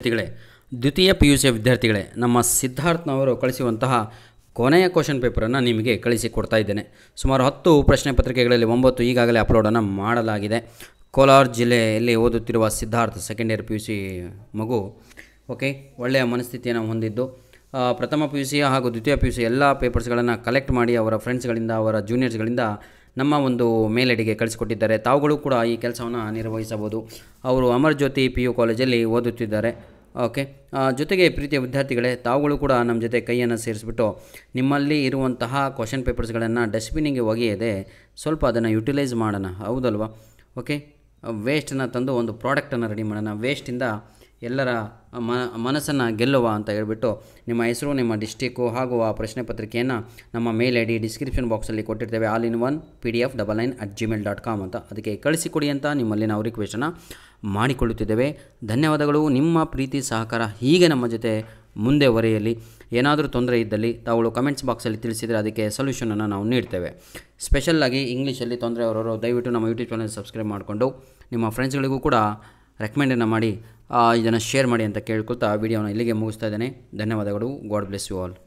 ವಿದ್ಯಾರ್ಥಿಗಳೇ ದ್ವಿತೀಯ P U ಸಿಯ ವಿದ್ಯಾರ್ಥಿಗಳೇ ನಮ್ಮ ಸಿದ್ಧಾರ್ಥ್ನವರು ಕಳಿಸುವಂತಹ ಕೊನೆಯ ಕ್ವಶನ್ ಪೇಪರನ್ನು ನಿಮಗೆ ಕಳಿಸಿ ಕೊಡ್ತಾ ಇದ್ದೇನೆ ಸುಮಾರು ಹತ್ತು ಪ್ರಶ್ನೆ ಪತ್ರಿಕೆಗಳಲ್ಲಿ ಒಂಬತ್ತು ಈಗಾಗಲೇ ಅಪ್ಲೋಡನ್ನು ಮಾಡಲಾಗಿದೆ ಕೋಲಾರ ಜಿಲ್ಲೆಯಲ್ಲಿ ಓದುತ್ತಿರುವ Siddharth second year P U C ಮಗು ಓಕೆ ಒಳ್ಳೆಯ ಮನಸ್ಥಿತಿಯನ್ನು ಹೊಂದಿದ್ದು ಪ್ರಥಮ ಪಿ ಯು ಸಿ ಹಾಗೂ ದ್ವಿತೀಯ ಪಿ ಯು ಸಿ ಎಲ್ಲ ಪೇಪರ್ಸ್ಗಳನ್ನು ಕಲೆಕ್ಟ್ ಮಾಡಿ ಅವರ ಫ್ರೆಂಡ್ಸ್ಗಳಿಂದ ಅವರ ಜೂನಿಯರ್ಸ್ಗಳಿಂದ ನಮ್ಮ ಒಂದು ಮೇಲಡಿಗೆ ಕಳಿಸಿಕೊಟ್ಟಿದ್ದಾರೆ ತಾವುಗಳು ಕೂಡ ಈ ಕೆಲಸವನ್ನು ನಿರ್ವಹಿಸಬಹುದು ಅವರು ಅಮರ್ ಜ್ಯೋತಿ ಪಿ ಯು ಕಾಲೇಜಲ್ಲಿ ಓದುತ್ತಿದ್ದಾರೆ ಓಕೆ ಜೊತೆಗೆ ಪ್ರೀತಿಯ ವಿದ್ಯಾರ್ಥಿಗಳೇ ತಾವುಗಳು ಕೂಡ ನಮ್ಮ ಜೊತೆ ಕೈಯನ್ನು ಸೇರಿಸ್ಬಿಟ್ಟು ನಿಮ್ಮಲ್ಲಿ ಇರುವಂತಹ ಕ್ವಶನ್ ಪೇಪರ್ಸ್ಗಳನ್ನು ಡಸ್ಟ್ಬಿನ್ನಿಗೆ ಒಗೆಯದೆ ಸ್ವಲ್ಪ ಅದನ್ನು ಯುಟಿಲೈಸ್ ಮಾಡೋಣ ಹೌದಲ್ವಾ ಓಕೆ ವೇಸ್ಟನ್ನು ತಂದು ಒಂದು ಪ್ರಾಡಕ್ಟನ್ನು ರೆಡಿ ಮಾಡೋಣ ವೇಸ್ಟಿಂದ ಎಲ್ಲರ ಮನಸ್ಸನ್ನು ಗೆಲ್ಲುವ ಅಂತ ಹೇಳ್ಬಿಟ್ಟು ನಿಮ್ಮ ಹೆಸರು ನಿಮ್ಮ ಡಿಸ್ಟಿಕ್ಕು ಹಾಗೂ ಆ ಪ್ರಶ್ನೆ ಪತ್ರಿಕೆಯನ್ನು ನಮ್ಮ ಮೇಲ್ ಐ ಡಿ ಡಿಸ್ಕ್ರಿಪ್ಷನ್ ಬಾಕ್ಸಲ್ಲಿ ಕೊಟ್ಟಿರ್ತೇವೆ all in one P D F double nine at Gmail dot com ಅಂತ ಅದಕ್ಕೆ ಕಳಿಸಿಕೊಡಿ ಅಂತ ನಿಮ್ಮಲ್ಲಿ ನಾವು ರಿಕ್ವೆಸ್ಟನ್ನು ಮಾಡಿಕೊಳ್ಳುತ್ತಿದ್ದೇವೆ ಧನ್ಯವಾದಗಳು ನಿಮ್ಮ ಪ್ರೀತಿ ಸಹಕಾರ ಹೀಗೆ ನಮ್ಮ ಜೊತೆ ಮುಂದೆ ಒರೆಯಲ್ಲಿ ಏನಾದರೂ ತೊಂದರೆ ಇದ್ದಲ್ಲಿ ತಾವು ಕಮೆಂಟ್ಸ್ ಬಾಕ್ಸಲ್ಲಿ ತಿಳಿಸಿದರೆ ಅದಕ್ಕೆ ಸೊಲ್ಯೂಷನನ್ನು ನಾವು ನೀಡ್ತೇವೆ ಸ್ಪೆಷಲ್ಲಾಗಿ ಇಂಗ್ಲೀಷಲ್ಲಿ ತೊಂದರೆ ಅವರವರು ದಯವಿಟ್ಟು ನಮ್ಮ ಯೂಟ್ಯೂಬ್ ಚಾನಲ್ ಸಬ್ಸ್ಕ್ರೈಬ್ ಮಾಡಿಕೊಂಡು ನಿಮ್ಮ ಫ್ರೆಂಡ್ಸ್ಗಳಿಗೂ ಕೂಡ ರೆಕಮೆಂಡನ್ನು ಮಾಡಿ ಇದನ್ನು ಶೇರ್ ಮಾಡಿ ಅಂತ ಕೇಳ್ಕೊಳ್ತಾ ವಿಡಿಯೋನ ಇಲ್ಲಿಗೆ ಮುಗಿಸ್ತಾ ಇದ್ದೇನೆ ಧನ್ಯವಾದಗಳು ಗಾಡ್ ಬ್ಲೆಸ್ ಯು ಆಲ್